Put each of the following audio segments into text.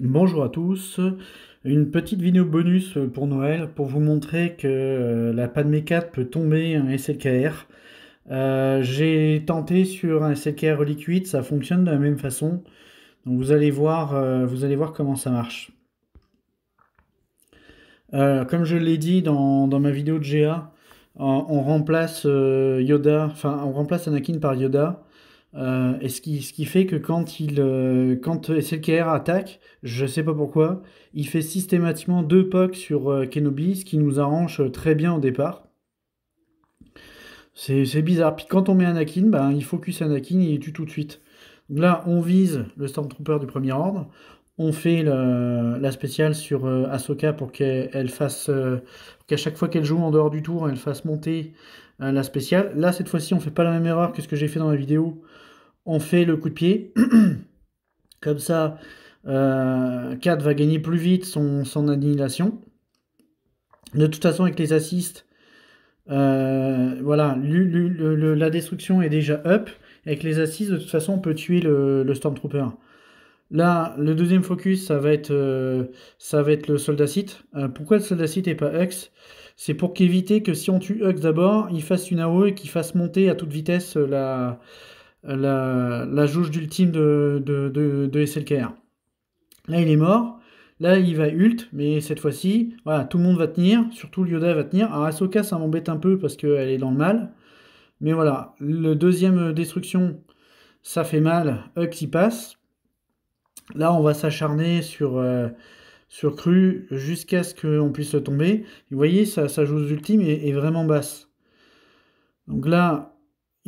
Bonjour à tous, une petite vidéo bonus euh, pour Noël pour vous montrer que euh, la Padme 4 peut tomber un SLKR. Euh, j'ai tenté sur un SLKR liquide ça fonctionne de la même façon. Donc vous allez voir, vous allez voir comment ça marche. comme je l'ai dit dans, ma vidéo de GA, remplace Yoda, enfin on remplace Anakin par Yoda. Euh, et ce qui, fait que quand il euh, SLKR attaque, je ne sais pas pourquoi, il fait systématiquement deux pocs sur euh, Kenobi, ce qui nous arrange très bien au départ. C'est bizarre. Puis quand on met Anakin, ben, il focus Anakin et il tue tout de suite. là, on vise le Stormtrooper du premier ordre. On fait la spéciale sur Ahsoka pour qu'elle fasse qu'à chaque fois qu'elle joue en dehors du tour, elle fasse monter la spéciale. Là, cette fois-ci, on ne fait pas la même erreur que ce que j'ai fait dans la vidéo on fait le coup de pied. Comme ça, 4 euh, va gagner plus vite son, son, annihilation. De toute façon, avec les assists, euh, voilà, la destruction est déjà up. Avec les assistes de toute façon, on peut tuer le, Stormtrooper. Là, le deuxième focus, ça va être, euh, ça va être le soldat pourquoi le soldacite et pas Hux C'est pour qu'éviter que si on tue Hux d'abord, il fasse une AOE et qu'il fasse monter à toute vitesse la, la, la jauge d'ultime de, de, de, SLKR. Là, il est mort. Là, il va ult, mais cette fois-ci, voilà, tout le monde va tenir, surtout Yoda va tenir. Alors, Ahsoka, ça m'embête un peu parce qu'elle est dans le mal. Mais voilà, le deuxième destruction, ça fait mal. Hux, il passe. Là, on va s'acharner sur, euh, sur Cru jusqu'à ce qu'on puisse tomber. Vous voyez, sa, ça d'ultime ultime est, vraiment basse. Donc là,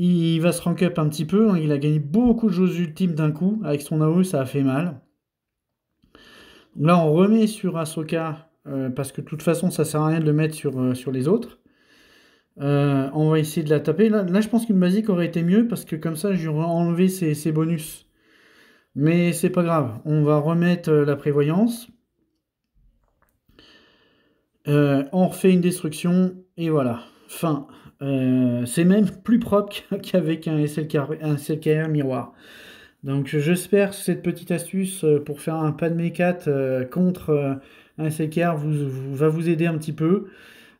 il va se rank up un petit peu. Hein. Il a gagné beaucoup de choses ultimes d'un coup. Avec son AOE, ça a fait mal. là, on remet sur Asoka, euh, parce que de toute façon, ça sert à rien de le mettre sur, euh, sur les autres. Euh, on va essayer de la taper. Là, je pense qu'une basique aurait été mieux, parce que comme ça, j'aurais enlevé ses, ses, bonus. Mais c'est pas grave. On va remettre la prévoyance. on refait une destruction, et voilà fin. Euh, c'est même plus propre qu'avec un SLKR, un miroir. Donc j'espère que cette petite astuce euh, pour faire un pan M4 euh, contre un SLKR vous, va vous aider un petit peu.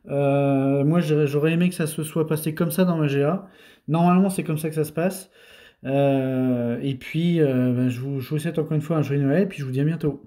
moi j'aurais aimé que ça se soit passé comme ça dans ma GA. Normalement c'est comme ça que ça se passe. et puis ben, je, vous, je vous souhaite encore une fois un joyeux Noël et puis je vous dis à bientôt.